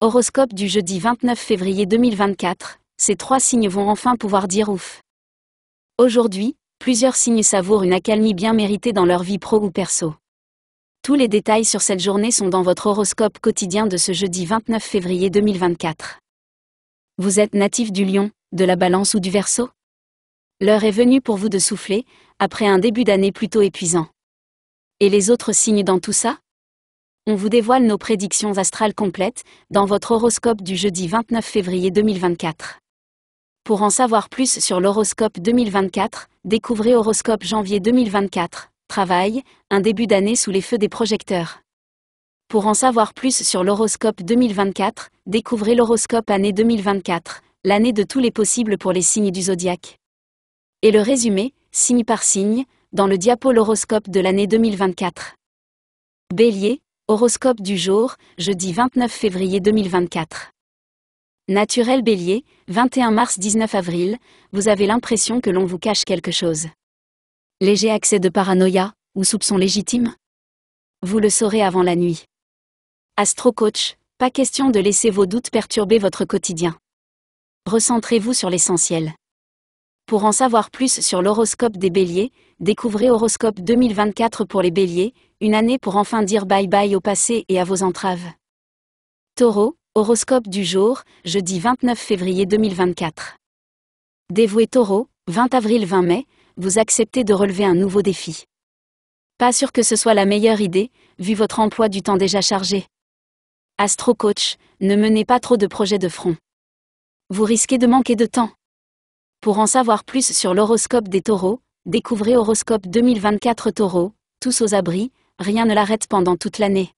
Horoscope du jeudi 29 février 2024, ces trois signes vont enfin pouvoir dire ouf. Aujourd'hui, plusieurs signes savourent une accalmie bien méritée dans leur vie pro ou perso. Tous les détails sur cette journée sont dans votre horoscope quotidien de ce jeudi 29 février 2024. Vous êtes natif du lion, de la balance ou du Verseau L'heure est venue pour vous de souffler, après un début d'année plutôt épuisant. Et les autres signes dans tout ça on vous dévoile nos prédictions astrales complètes dans votre horoscope du jeudi 29 février 2024. Pour en savoir plus sur l'horoscope 2024, découvrez Horoscope janvier 2024, Travail, un début d'année sous les feux des projecteurs. Pour en savoir plus sur l'horoscope 2024, découvrez l'horoscope année 2024, l'année de tous les possibles pour les signes du zodiaque. Et le résumé, signe par signe, dans le diapo horoscope de l'année 2024. Bélier, Horoscope du jour, jeudi 29 février 2024. Naturel bélier, 21 mars 19 avril, vous avez l'impression que l'on vous cache quelque chose. Léger accès de paranoïa, ou soupçon légitime Vous le saurez avant la nuit. Astrocoach. pas question de laisser vos doutes perturber votre quotidien. Recentrez-vous sur l'essentiel. Pour en savoir plus sur l'horoscope des béliers, découvrez Horoscope 2024 pour les béliers, une année pour enfin dire bye bye au passé et à vos entraves. Taureau, horoscope du jour, jeudi 29 février 2024. Dévoué Taureau, 20 avril-20 mai, vous acceptez de relever un nouveau défi. Pas sûr que ce soit la meilleure idée, vu votre emploi du temps déjà chargé. Astrocoach, ne menez pas trop de projets de front. Vous risquez de manquer de temps. Pour en savoir plus sur l'horoscope des taureaux, découvrez Horoscope 2024 Taureaux, tous aux abris, rien ne l'arrête pendant toute l'année.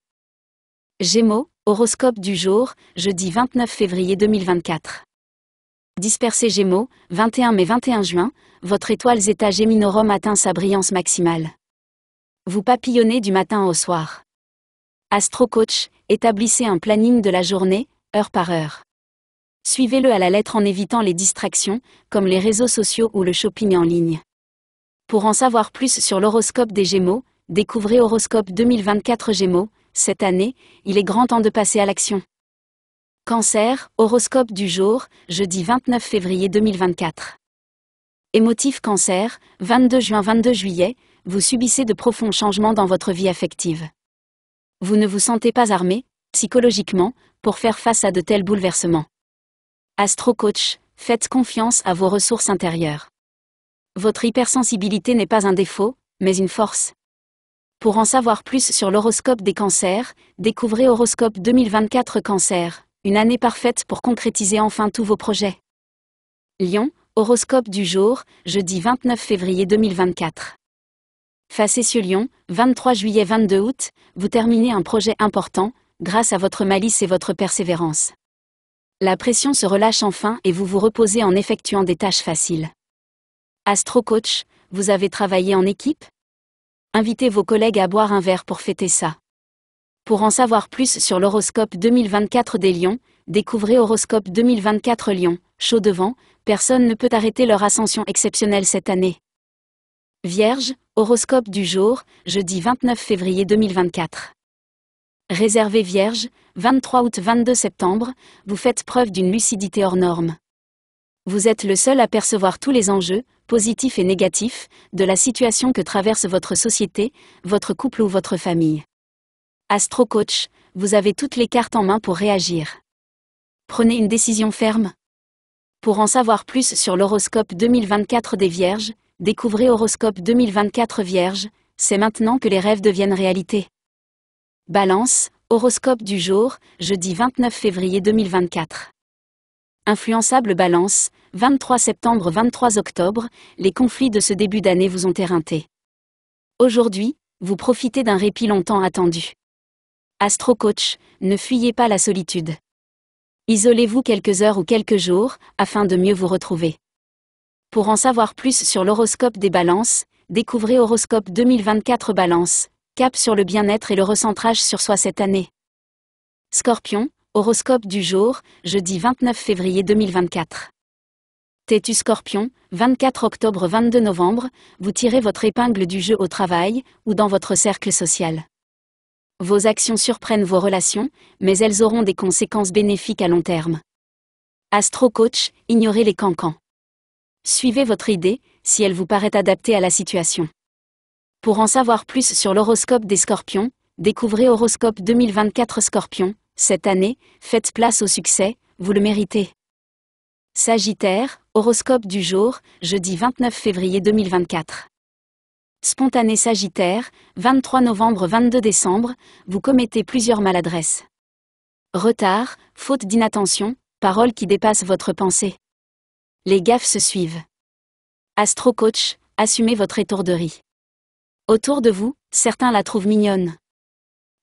Gémeaux, horoscope du jour, jeudi 29 février 2024. Dispersez Gémeaux, 21 mai 21 juin, votre étoile Zeta Géminorum atteint sa brillance maximale. Vous papillonnez du matin au soir. Astrocoach, établissez un planning de la journée, heure par heure. Suivez-le à la lettre en évitant les distractions, comme les réseaux sociaux ou le shopping en ligne. Pour en savoir plus sur l'horoscope des Gémeaux, découvrez Horoscope 2024 Gémeaux. Cette année, il est grand temps de passer à l'action. Cancer, horoscope du jour, jeudi 29 février 2024. Émotif cancer, 22 juin 22 juillet, vous subissez de profonds changements dans votre vie affective. Vous ne vous sentez pas armé, psychologiquement, pour faire face à de tels bouleversements. AstroCoach, faites confiance à vos ressources intérieures. Votre hypersensibilité n'est pas un défaut, mais une force. Pour en savoir plus sur l'horoscope des cancers, découvrez Horoscope 2024 Cancer, une année parfaite pour concrétiser enfin tous vos projets. Lyon, horoscope du jour, jeudi 29 février 2024. Facétieux Lyon, 23 juillet 22 août, vous terminez un projet important, grâce à votre malice et votre persévérance. La pression se relâche enfin et vous vous reposez en effectuant des tâches faciles. Astrocoach, vous avez travaillé en équipe Invitez vos collègues à boire un verre pour fêter ça. Pour en savoir plus sur l'horoscope 2024 des Lions, découvrez Horoscope 2024 Lions, chaud devant, personne ne peut arrêter leur ascension exceptionnelle cette année. Vierge, horoscope du jour, jeudi 29 février 2024. Réservé Vierge, 23 août 22 septembre, vous faites preuve d'une lucidité hors norme. Vous êtes le seul à percevoir tous les enjeux, positifs et négatifs, de la situation que traverse votre société, votre couple ou votre famille. Astro Coach, vous avez toutes les cartes en main pour réagir. Prenez une décision ferme. Pour en savoir plus sur l'horoscope 2024 des Vierges, découvrez Horoscope 2024 Vierge, c'est maintenant que les rêves deviennent réalité. Balance, horoscope du jour, jeudi 29 février 2024. Influençable Balance, 23 septembre 23 octobre, les conflits de ce début d'année vous ont éreinté. Aujourd'hui, vous profitez d'un répit longtemps attendu. Astrocoach, ne fuyez pas la solitude. Isolez-vous quelques heures ou quelques jours, afin de mieux vous retrouver. Pour en savoir plus sur l'horoscope des balances, découvrez Horoscope 2024 Balance, Cap sur le bien-être et le recentrage sur soi cette année. Scorpion, horoscope du jour, jeudi 29 février 2024. Têtu Scorpion, 24 octobre 22 novembre, vous tirez votre épingle du jeu au travail ou dans votre cercle social. Vos actions surprennent vos relations, mais elles auront des conséquences bénéfiques à long terme. Astrocoach, ignorez les cancans. Suivez votre idée, si elle vous paraît adaptée à la situation. Pour en savoir plus sur l'horoscope des scorpions, découvrez Horoscope 2024 Scorpion. Cette année, faites place au succès, vous le méritez. Sagittaire, horoscope du jour, jeudi 29 février 2024. Spontané Sagittaire, 23 novembre 22 décembre, vous commettez plusieurs maladresses. Retard, faute d'inattention, paroles qui dépassent votre pensée. Les gaffes se suivent. Astro coach, assumez votre étourderie. Autour de vous, certains la trouvent mignonne.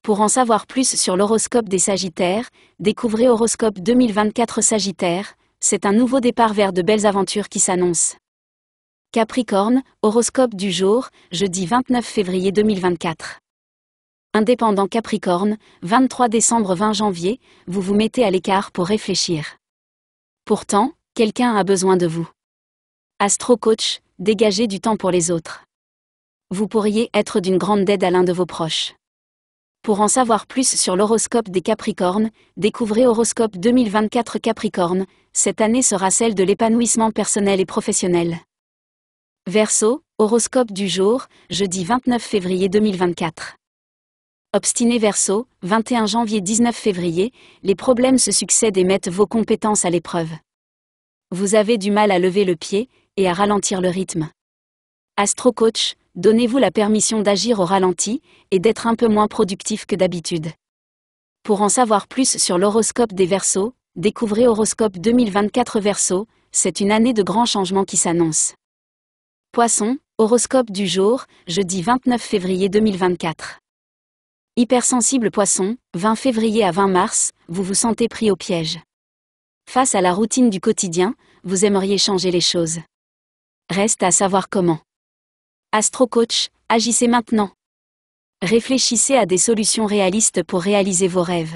Pour en savoir plus sur l'horoscope des Sagittaires, découvrez Horoscope 2024 Sagittaire, c'est un nouveau départ vers de belles aventures qui s'annoncent. Capricorne, horoscope du jour, jeudi 29 février 2024. Indépendant Capricorne, 23 décembre 20 janvier, vous vous mettez à l'écart pour réfléchir. Pourtant, quelqu'un a besoin de vous. Astro Coach, dégagez du temps pour les autres. Vous pourriez être d'une grande aide à l'un de vos proches. Pour en savoir plus sur l'horoscope des Capricornes, découvrez Horoscope 2024 Capricorne, cette année sera celle de l'épanouissement personnel et professionnel. Verseau, horoscope du jour, jeudi 29 février 2024. Obstiné Verseau, 21 janvier 19 février, les problèmes se succèdent et mettent vos compétences à l'épreuve. Vous avez du mal à lever le pied et à ralentir le rythme. Astrocoach, donnez-vous la permission d'agir au ralenti et d'être un peu moins productif que d'habitude. Pour en savoir plus sur l'horoscope des Verseaux, découvrez Horoscope 2024 Verseau, c'est une année de grands changements qui s'annonce. Poisson, horoscope du jour, jeudi 29 février 2024. Hypersensible poisson, 20 février à 20 mars, vous vous sentez pris au piège. Face à la routine du quotidien, vous aimeriez changer les choses. Reste à savoir comment. Astrocoach, agissez maintenant. Réfléchissez à des solutions réalistes pour réaliser vos rêves.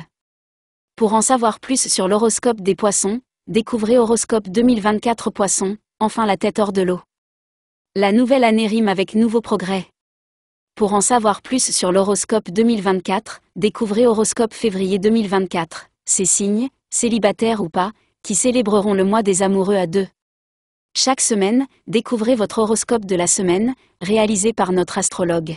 Pour en savoir plus sur l'horoscope des poissons, découvrez Horoscope 2024 Poissons, enfin la tête hors de l'eau. La nouvelle année rime avec nouveaux progrès. Pour en savoir plus sur l'horoscope 2024, découvrez Horoscope février 2024, ces signes, célibataires ou pas, qui célébreront le mois des amoureux à deux. Chaque semaine, découvrez votre horoscope de la semaine, réalisé par notre astrologue.